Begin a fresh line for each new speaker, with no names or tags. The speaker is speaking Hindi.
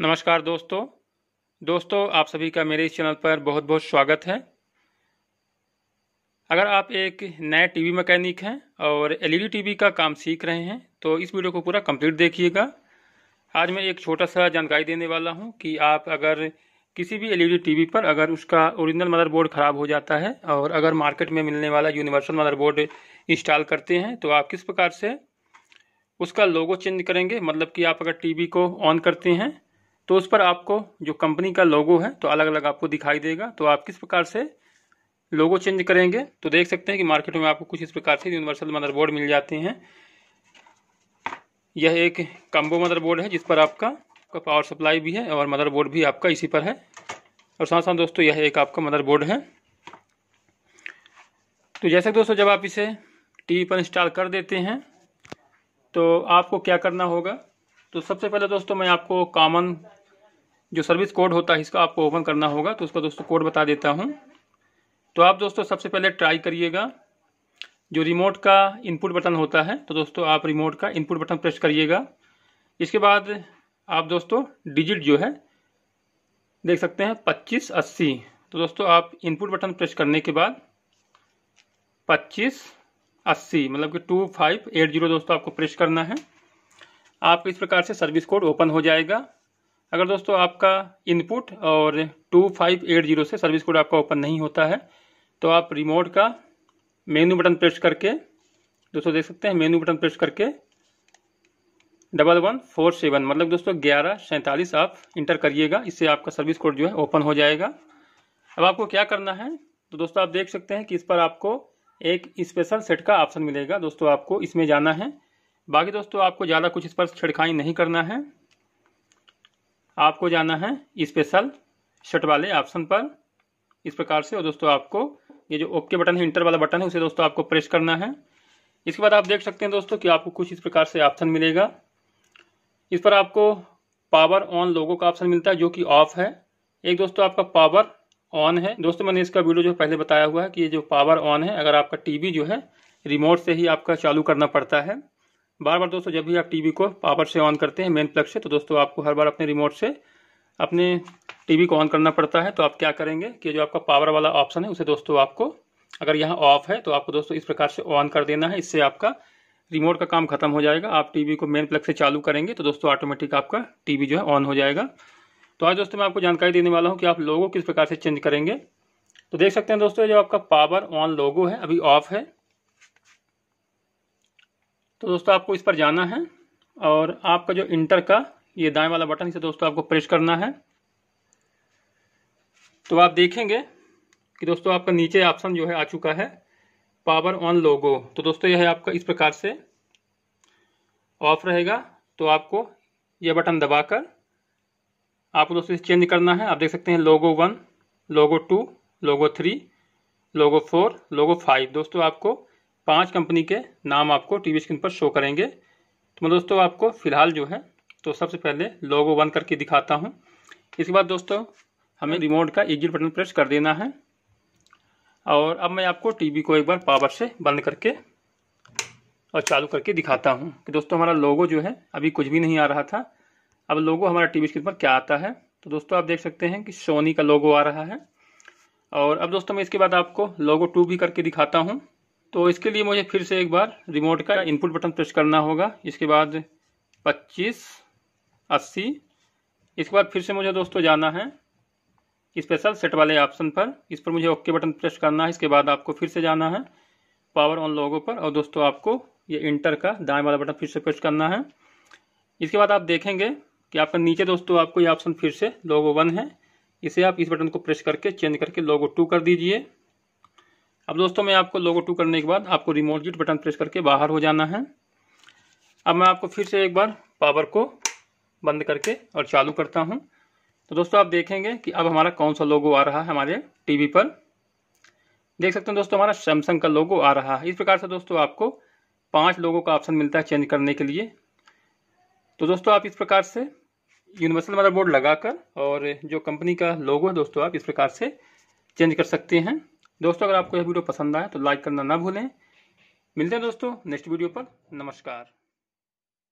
नमस्कार दोस्तों दोस्तों आप सभी का मेरे इस चैनल पर बहुत बहुत स्वागत है अगर आप एक नए टीवी मैकेनिक हैं और एलईडी टीवी का काम सीख रहे हैं तो इस वीडियो को पूरा कंप्लीट देखिएगा आज मैं एक छोटा सा जानकारी देने वाला हूं कि आप अगर किसी भी एलईडी टीवी पर अगर उसका ओरिजिनल मदरबोर्ड ख़राब हो जाता है और अगर मार्केट में मिलने वाला यूनिवर्सल मदरबोर्ड इंस्टॉल करते हैं तो आप किस प्रकार से उसका लोगो चेंज करेंगे मतलब कि आप अगर टीवी को ऑन करते हैं तो उस पर आपको जो कंपनी का लोगो है तो अलग अलग आपको दिखाई देगा तो आप किस प्रकार से लोगो चेंज करेंगे तो देख सकते हैं कि मार्केट में आपको कुछ इस प्रकार से यूनिवर्सल मदरबोर्ड मिल जाते हैं यह एक कम्बो मदरबोर्ड है जिस पर आपका आपका पावर सप्लाई भी है और मदरबोर्ड भी आपका इसी पर है और साथ साथ दोस्तों यह एक आपका मदरबोर्ड है तो जैसे दोस्तों जब आप इसे टीवी पर इंस्टॉल कर देते हैं तो आपको क्या करना होगा तो सबसे पहले दोस्तों मैं आपको कॉमन जो सर्विस कोड होता है इसका आपको ओपन करना होगा तो उसका दोस्तों कोड बता देता हूँ तो आप दोस्तों सबसे पहले ट्राई करिएगा जो रिमोट का इनपुट बटन होता है तो दोस्तों आप रिमोट का इनपुट बटन प्रेस करिएगा इसके बाद आप दोस्तों डिजिट जो है देख सकते हैं पच्चीस अस्सी तो दोस्तों आप इनपुट बटन प्रेस करने के बाद पच्चीस अस्सी मतलब कि टू फाइव एट जीरो दोस्तों आपको प्रेस करना है आप इस प्रकार से सर्विस कोड ओपन हो जाएगा अगर दोस्तों आपका इनपुट और 2580 से सर्विस कोड आपका ओपन नहीं होता है तो आप रिमोट का मेनू बटन प्रेस करके दोस्तों देख सकते हैं मेनू बटन प्रेस करके डबल वन फोर सेवन मतलब दोस्तों ग्यारह सैंतालीस आप इंटर करिएगा इससे आपका सर्विस कोड जो है ओपन हो जाएगा अब आपको क्या करना है तो दोस्तों आप देख सकते हैं कि इस पर आपको एक स्पेशल सेट का ऑप्शन मिलेगा दोस्तों आपको इसमें जाना है बाकी दोस्तों आपको ज़्यादा कुछ इस पर छिड़खाई नहीं करना है आपको जाना है स्पेशल शट वाले ऑप्शन पर इस प्रकार से और दोस्तों आपको ये जो ओके बटन है इंटर वाला बटन है उसे दोस्तों आपको प्रेस करना है इसके बाद आप देख सकते हैं दोस्तों कि आपको कुछ इस प्रकार से ऑप्शन मिलेगा इस पर आपको पावर ऑन लोगों का ऑप्शन मिलता है जो कि ऑफ है एक दोस्तों आपका पावर ऑन है दोस्तों मैंने इसका वीडियो जो पहले बताया हुआ है कि ये जो पावर ऑन है अगर आपका टीवी जो है रिमोट से ही आपका चालू करना पड़ता है बार बार दोस्तों जब भी आप टीवी को पावर से ऑन करते हैं मेन प्लग से तो दोस्तों आपको हर बार अपने रिमोट से अपने टीवी को ऑन करना पड़ता है तो आप क्या करेंगे कि जो आपका पावर वाला ऑप्शन है उसे दोस्तों आपको अगर यहाँ ऑफ है तो आपको दोस्तों इस प्रकार से ऑन कर देना है इससे आपका रिमोट का काम खत्म हो जाएगा आप टीवी को मेन प्लग से चालू करेंगे तो दोस्तों ऑटोमेटिक आपका टीवी जो है ऑन हो जाएगा तो आज दोस्तों मैं आपको जानकारी देने वाला हूँ कि आप लोगो किस प्रकार से चेंज करेंगे तो देख सकते हैं दोस्तों जो आपका पावर ऑन लोगो है अभी ऑफ है तो दोस्तों आपको इस पर जाना है और आपका जो इंटर का ये दाएं वाला बटन इसे दोस्तों आपको प्रेस करना है तो आप देखेंगे कि दोस्तों आपका नीचे ऑप्शन जो है आ चुका है पावर ऑन लोगो तो दोस्तों यह आपका इस प्रकार से ऑफ रहेगा तो आपको यह बटन दबाकर आपको दोस्तों इसे चेंज करना है आप देख सकते हैं logo one logo two logo three logo four logo five दोस्तों आपको पांच कंपनी के नाम आपको टीवी स्क्रीन पर शो करेंगे तो मैं दोस्तों आपको फ़िलहाल जो है तो सबसे पहले लोगो वन करके दिखाता हूँ इसके बाद दोस्तों हमें रिमोट का एग्जिट बटन प्रेस कर देना है और अब मैं आपको टीवी को एक बार पावर से बंद करके और चालू करके दिखाता हूँ कि दोस्तों हमारा लोगो जो है अभी कुछ भी नहीं आ रहा था अब लोगो हमारा टीवी स्क्रीन पर क्या आता है तो दोस्तों आप देख सकते हैं कि सोनी का लोगो आ रहा है और अब दोस्तों मैं इसके बाद आपको लोगो टू भी करके दिखाता हूँ तो इसके लिए मुझे फिर से एक बार रिमोट का इनपुट बटन प्रेस करना होगा इसके बाद पच्चीस अस्सी इसके बाद फिर से मुझे दोस्तों जाना है स्पेशल सेट वाले ऑप्शन पर इस पर मुझे ओके बटन प्रेस करना है इसके बाद आपको फिर से जाना है पावर ऑन लोगो पर और दोस्तों आपको ये इंटर का दाएं वाला बटन फिर से प्रेस करना है इसके बाद आप देखेंगे कि आपका नीचे दोस्तों आपको ये ऑप्शन फिर से लोगो वन है इसे आप इस बटन को प्रेस करके चेंज करके लोगो टू कर दीजिए अब दोस्तों मैं आपको लोगो टू करने के बाद आपको रिमोट गिट बटन प्रेस करके बाहर हो जाना है अब मैं आपको फिर से एक बार पावर को बंद करके और चालू करता हूँ तो दोस्तों आप देखेंगे कि अब हमारा कौन सा लोगो आ रहा है हमारे टी पर देख सकते हैं दोस्तों हमारा सैमसंग का लोगो आ रहा है इस प्रकार से दोस्तों आपको पांच लोगों का ऑप्शन मिलता है चेंज करने के लिए तो दोस्तों आप इस प्रकार से यूनिवर्सल मदरबोर्ड लगाकर और जो कंपनी का लोगो है दोस्तों आप इस प्रकार से चेंज कर सकते हैं दोस्तों अगर आपको यह वीडियो पसंद आए तो लाइक करना ना भूलें मिलते हैं दोस्तों नेक्स्ट वीडियो पर नमस्कार